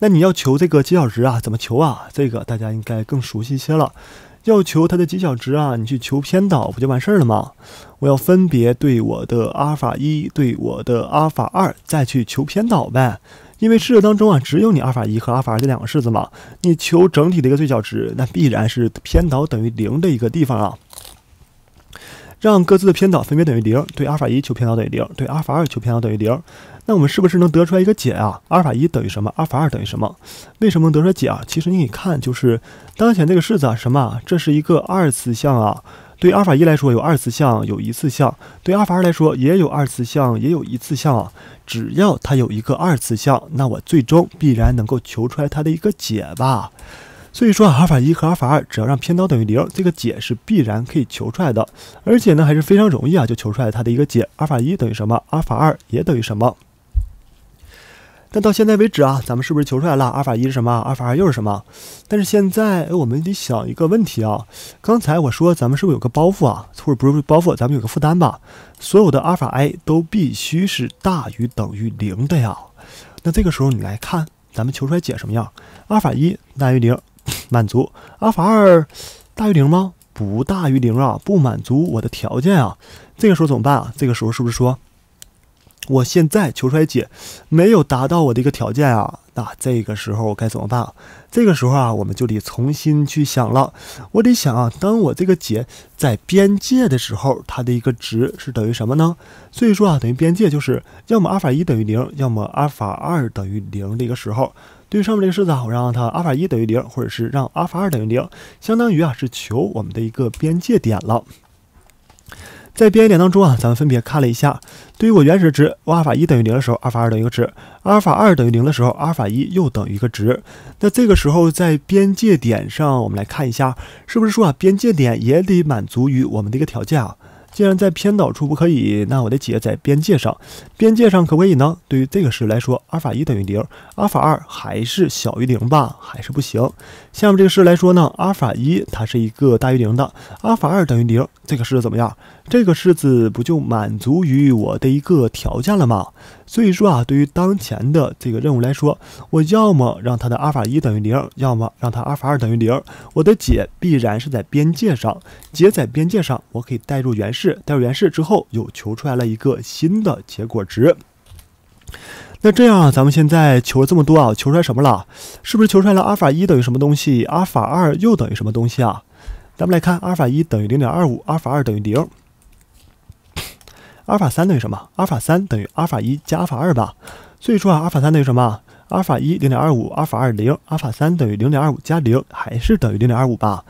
那你要求这个极小值啊，怎么求啊？这个大家应该更熟悉一些了。要求它的极小值啊，你去求偏导不就完事儿了吗？我要分别对我的阿尔法一对我的阿尔法二再去求偏导呗。因为式子当中啊，只有你阿尔法一和阿尔法二这两个式子嘛，你求整体的一个最小值，那必然是偏导等于零的一个地方啊。让各自的偏导分别等于零，对阿尔法一求偏导等于零，对阿尔法二求偏导等于零，那我们是不是能得出来一个解啊？阿尔法一等于什么？阿尔法二等于什么？为什么能得出来解啊？其实你看，就是当前这个式子啊，什么？这是一个二次项啊，对阿尔法一来说有二次项，有一次项；对阿尔法二来说也有二次项，也有一次项啊。只要它有一个二次项，那我最终必然能够求出来它的一个解吧。所以说，阿尔法一和阿尔法二只要让偏导等于零，这个解是必然可以求出来的，而且呢，还是非常容易啊，就求出来它的一个解。阿尔法一等于什么？阿尔法二也等于什么？但到现在为止啊，咱们是不是求出来了？阿尔法一是什么？阿尔法二又是什么？但是现在我们得想一个问题啊，刚才我说咱们是不是有个包袱啊，或者不是包袱，咱们有个负担吧？所有的阿尔法 i 都必须是大于等于零的呀。那这个时候你来看，咱们求出来解什么样？阿尔法一大于零。满足阿尔法二大于零吗？不大于零啊，不满足我的条件啊。这个时候怎么办啊？这个时候是不是说我现在求出来解没有达到我的一个条件啊？那这个时候我该怎么办？这个时候啊，我们就得重新去想了。我得想啊，当我这个解在边界的时候，它的一个值是等于什么呢？所以说啊，等于边界就是要么阿尔法一等于零，要么阿尔法二等于零的一个时候。对于上面这个式子，啊，我让它阿尔法一等于零，或者是让阿尔法二等于零，相当于啊是求我们的一个边界点了。在边界点当中啊，咱们分别看了一下，对于我原始值，阿尔法一等于零的时候，阿尔法二等于个值；阿尔法二等于零的时候，阿尔法一又等于一个值。那这个时候在边界点上，我们来看一下，是不是说啊边界点也得满足于我们的一个条件啊？既然在偏导处不可以，那我的解在边界上，边界上可不可以呢？对于这个式来说，阿尔法一等于零，阿尔法二还是小于零吧，还是不行。下面这个式来说呢，阿尔法一它是一个大于零的，阿尔法二等于零，这个式子怎么样？这个式子不就满足于我的一个条件了吗？所以说啊，对于当前的这个任务来说，我要么让它的阿尔法一等于零，要么让它阿尔法二等于零。我的解必然是在边界上。解在边界上，我可以代入原式，代入原式之后又求出来了一个新的结果值。那这样，咱们现在求了这么多啊，求出来什么了？是不是求出来了阿尔法一等于什么东西，阿尔法二又等于什么东西啊？咱们来看，阿尔法一等于零点二五，阿尔法二等于零。阿尔法三等于什么？阿尔法三等于阿尔法一加阿尔法二吧。所以说啊，阿尔法三等于什么？阿尔法一零点二五，阿尔法二零，阿尔法三等于零点二五加零，还是等于零点二五吧。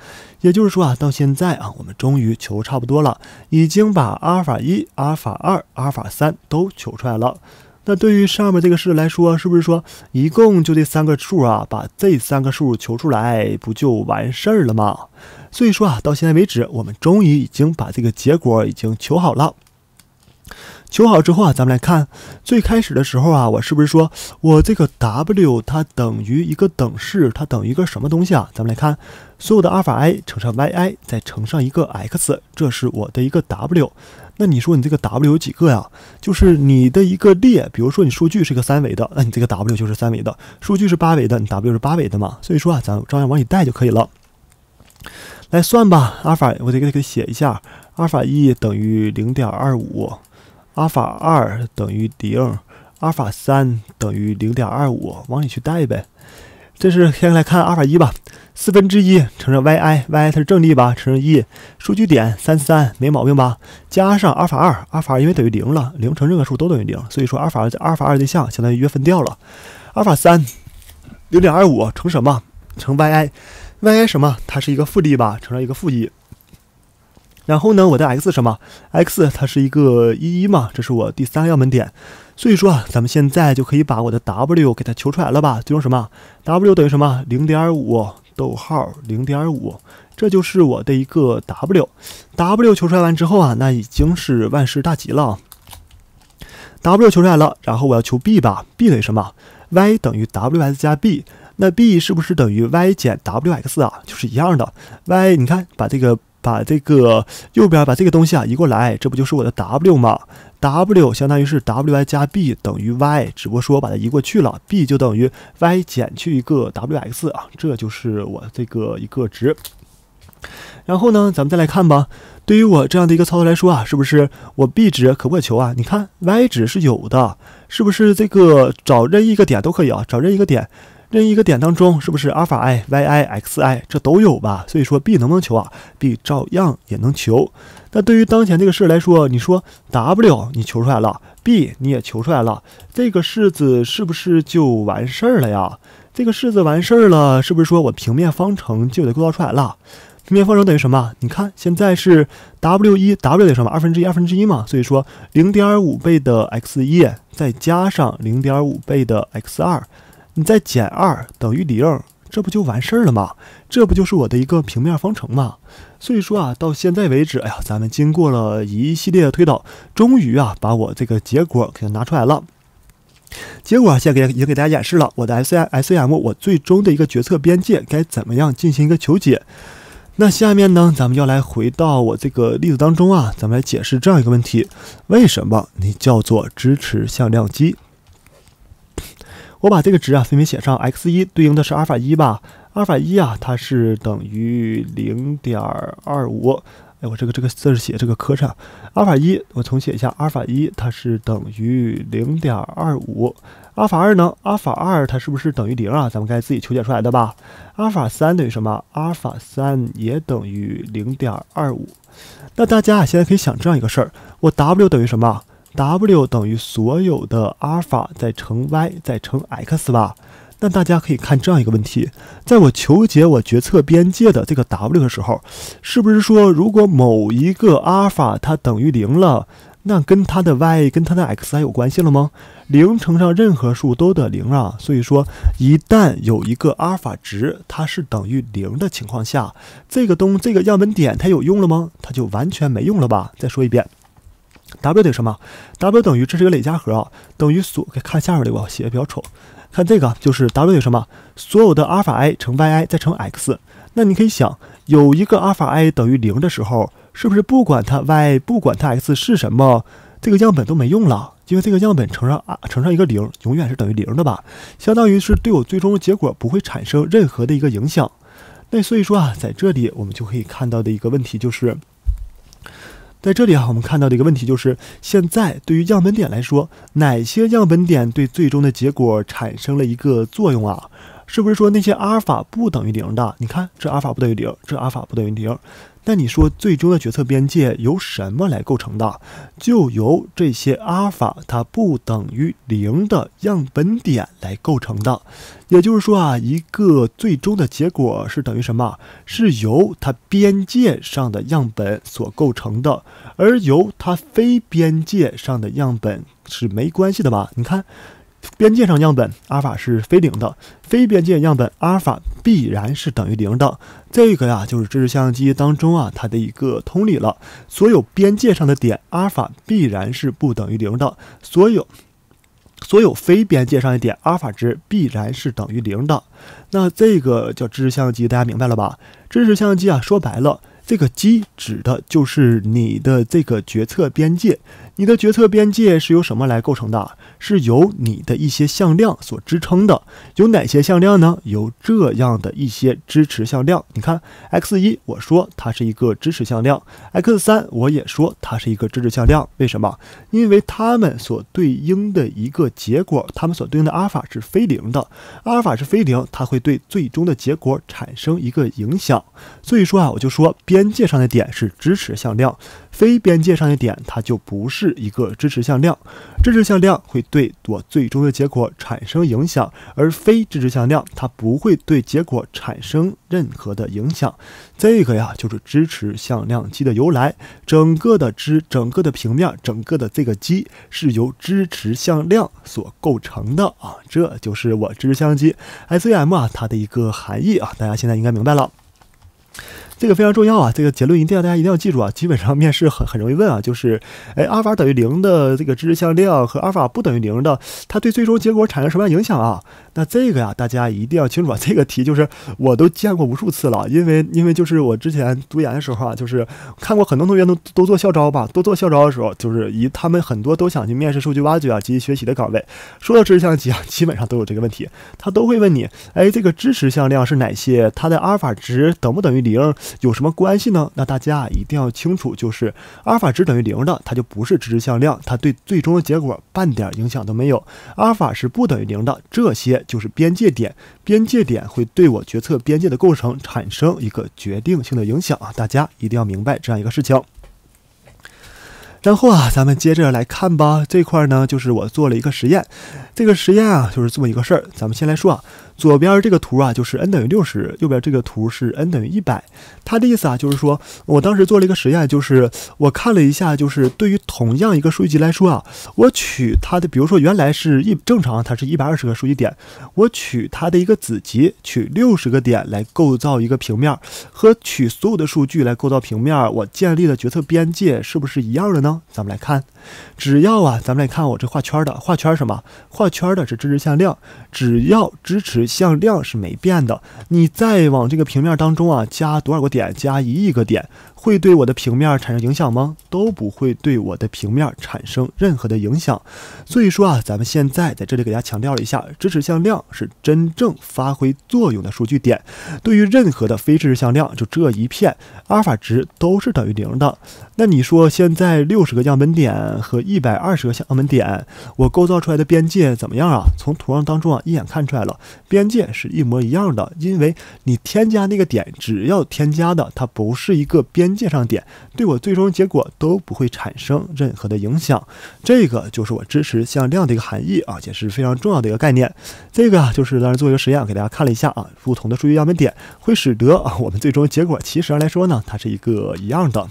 也就是说啊，到现在啊，我们终于求差不多了，已经把阿尔法一、阿尔法二、阿尔法三都求出来了。那对于上面这个式来说，是不是说一共就这三个数啊？把这三个数求出来，不就完事儿了吗？所以说啊，到现在为止，我们终于已经把这个结果已经求好了。求好之后啊，咱们来看最开始的时候啊，我是不是说我这个 W 它等于一个等式，它等于一个什么东西啊？咱们来看所有的阿尔法 i 乘上 y i 再乘上一个 x，这是我的一个 W。那你说你这个 W 有几个呀？就是你的一个列，比如说你数据是个三维的，那你这个 W 就是三维的；数据是八维的，你 W 是八维的嘛？所以说啊，咱照样往里带就可以了。来算吧，阿尔法，我得给它写一下，阿尔法 e 等于零点二五。阿尔法二等于零，阿尔法三等于零点二五，往里去带呗。这是先来看阿尔法一吧，四分之一乘上 y i，y i 它是正例吧，乘上一，数据点三三没毛病吧？加上阿尔法二，阿尔法二因为等于零了，零乘任何数都等于零，所以说阿尔法二阿尔法二这项相当于约分掉了。阿尔法三，零点二五乘什么？乘 y i，y i 什么？它是一个负例吧，乘上一个负一。然后呢，我的 x 什么 x 它是一个一一嘛，这是我第三个要门点，所以说啊，咱们现在就可以把我的 w 给它求出来了吧？最终什么 w 等于什么零点五逗号零点五，这就是我的一个 w。w 求出来完之后啊，那已经是万事大吉了。w 求出来了，然后我要求 b 吧，b 等于什么？y 等于 ws 加 b，那 b 是不是等于 y 减 wx 啊？就是一样的，y 你看把这个。把这个右边把这个东西啊移过来，这不就是我的 W 吗？w 相当于是 WY 加 B 等于 Y，只不过说我把它移过去了，B 就等于 Y 减去一个 WX 啊，这就是我这个一个值。然后呢，咱们再来看吧。对于我这样的一个操作来说啊，是不是我 B 值可不可求啊？你看 Y 值是有的，是不是这个找任意一个点都可以啊？找任意一个点。任一个点当中，是不是阿尔法 i、y i、x i 这都有吧？所以说 b 能不能求啊？b 照样也能求。那对于当前这个式来说，你说 w 你求出来了，b 你也求出来了，这个式子是不是就完事儿了呀？这个式子完事儿了，是不是说我平面方程就得构造出来了？平面方程等于什么？你看现在是 w 一 w 等于什么？二分之一，二分之一嘛。所以说零点五倍的 x 一再加上零点五倍的 x 二。你再减二等于零，这不就完事儿了吗？这不就是我的一个平面方程吗？所以说啊，到现在为止，哎呀，咱们经过了一系列的推导，终于啊把我这个结果给拿出来了。结果现在给也给大家演示了，我的 S I S A M 我最终的一个决策边界该怎么样进行一个求解。那下面呢，咱们要来回到我这个例子当中啊，咱们来解释这样一个问题：为什么你叫做支持向量机？我把这个值啊，分别写上，x 一对应的是阿尔法一吧，阿尔法一啊，它是等于零点二五，哎，我这个这个字写这个磕碜，阿尔法一我重写一下，阿尔法一它是等于零点二五，阿尔法二呢，阿尔法二它是不是等于零啊？咱们该自己求解出来的吧？阿尔法三等于什么？阿尔法三也等于零点二五，那大家啊，现在可以想这样一个事儿，我 w 等于什么？W 等于所有的阿尔法再乘 y 再乘 x 吧。那大家可以看这样一个问题，在我求解我决策边界的这个 W 的时候，是不是说如果某一个阿尔法它等于零了，那跟它的 y 跟它的 x 还有关系了吗？零乘上任何数都得零啊。所以说，一旦有一个阿尔法值它是等于零的情况下，这个东这个样本点它有用了吗？它就完全没用了吧。再说一遍。W 等于什么？W 等于这是个累加和啊，等于所看下面这个写的比较丑，看这个就是 W 等于什么？所有的阿尔法 i 乘 yi 再乘 x。那你可以想，有一个阿尔法 i 等于零的时候，是不是不管它 y 不管它 x 是什么，这个样本都没用了？因为这个样本乘上啊乘上一个零，永远是等于零的吧？相当于是对我最终结果不会产生任何的一个影响。那所以说啊，在这里我们就可以看到的一个问题就是。在这里啊，我们看到的一个问题就是，现在对于样本点来说，哪些样本点对最终的结果产生了一个作用啊？是不是说那些阿尔法不等于零的？你看，这阿尔法不等于零，这阿尔法不等于零。那你说，最终的决策边界由什么来构成的？就由这些阿尔法它不等于零的样本点来构成的。也就是说啊，一个最终的结果是等于什么？是由它边界上的样本所构成的，而由它非边界上的样本是没关系的吧？你看。边界上样本阿尔法是非零的，非边界样本阿尔法必然是等于零的。这个呀，就是支持相机当中啊，它的一个通理了。所有边界上的点阿尔法必然是不等于零的，所有所有非边界上一点阿尔法值必然是等于零的。那这个叫知识相机，大家明白了吧？知识相机啊，说白了。这个基指的就是你的这个决策边界，你的决策边界是由什么来构成的？是由你的一些向量所支撑的。有哪些向量呢？有这样的一些支持向量。你看，x 一，我说它是一个支持向量；x 三，我也说它是一个支持向量。为什么？因为它们所对应的一个结果，它们所对应的阿尔法是非零的。阿尔法是非零，它会对最终的结果产生一个影响。所以说啊，我就说边。边界上的点是支持向量，非边界上的点它就不是一个支持向量。支持向量会对我最终的结果产生影响，而非支持向量它不会对结果产生任何的影响。这个呀就是支持向量机的由来，整个的支整个的平面，整个的这个机是由支持向量所构成的啊，这就是我支持向量机 SVM 啊它的一个含义啊，大家现在应该明白了。这个非常重要啊！这个结论一定要大家一定要记住啊！基本上面试很很容易问啊，就是，哎，阿尔法等于零的这个知识向量和阿尔法不等于零的，它对最终结果产生什么样影响啊？那这个呀，大家一定要清楚啊！这个题就是我都见过无数次了，因为因为就是我之前读研的时候啊，就是看过很多同学都都做校招吧，都做校招的时候，就是以他们很多都想去面试数据挖掘啊、及学习的岗位。说到知识向量，基本上都有这个问题，他都会问你，哎，这个支持向量是哪些？它的阿尔法值等不等于零？有什么关系呢？那大家啊一定要清楚，就是阿尔法值等于零的，它就不是支持向量，它对最终的结果半点影响都没有。阿尔法是不等于零的，这些就是边界点，边界点会对我决策边界的构成产生一个决定性的影响啊！大家一定要明白这样一个事情。然后啊，咱们接着来看吧。这块呢，就是我做了一个实验。这个实验啊，就是这么一个事儿。咱们先来说啊，左边这个图啊，就是 n 等于六十；右边这个图是 n 等于一百。它的意思啊，就是说我当时做了一个实验，就是我看了一下，就是对于同样一个数据集来说啊，我取它的，比如说原来是一正常，它是一百二十个数据点，我取它的一个子集，取六十个点来构造一个平面，和取所有的数据来构造平面，我建立的决策边界是不是一样的呢？咱们来看，只要啊，咱们来看我这画圈的，画圈什么？画圈的是支持向量。只要支持向量是没变的，你再往这个平面当中啊加多少个点，加一亿个点，会对我的平面产生影响吗？都不会对我的平面产生任何的影响。所以说啊，咱们现在在这里给大家强调一下，支持向量是真正发挥作用的数据点。对于任何的非支持向量，就这一片，阿尔法值都是等于零的。那你说现在六。六十个样本点和一百二十个样本点，我构造出来的边界怎么样啊？从图上当中啊一眼看出来了，边界是一模一样的。因为你添加那个点，只要添加的它不是一个边界上点，对我最终结果都不会产生任何的影响。这个就是我支持向量的一个含义啊，也是非常重要的一个概念。这个啊就是当时做一个实验，给大家看了一下啊，不同的数据样本点会使得啊我们最终结果其实上来说呢，它是一个一样的。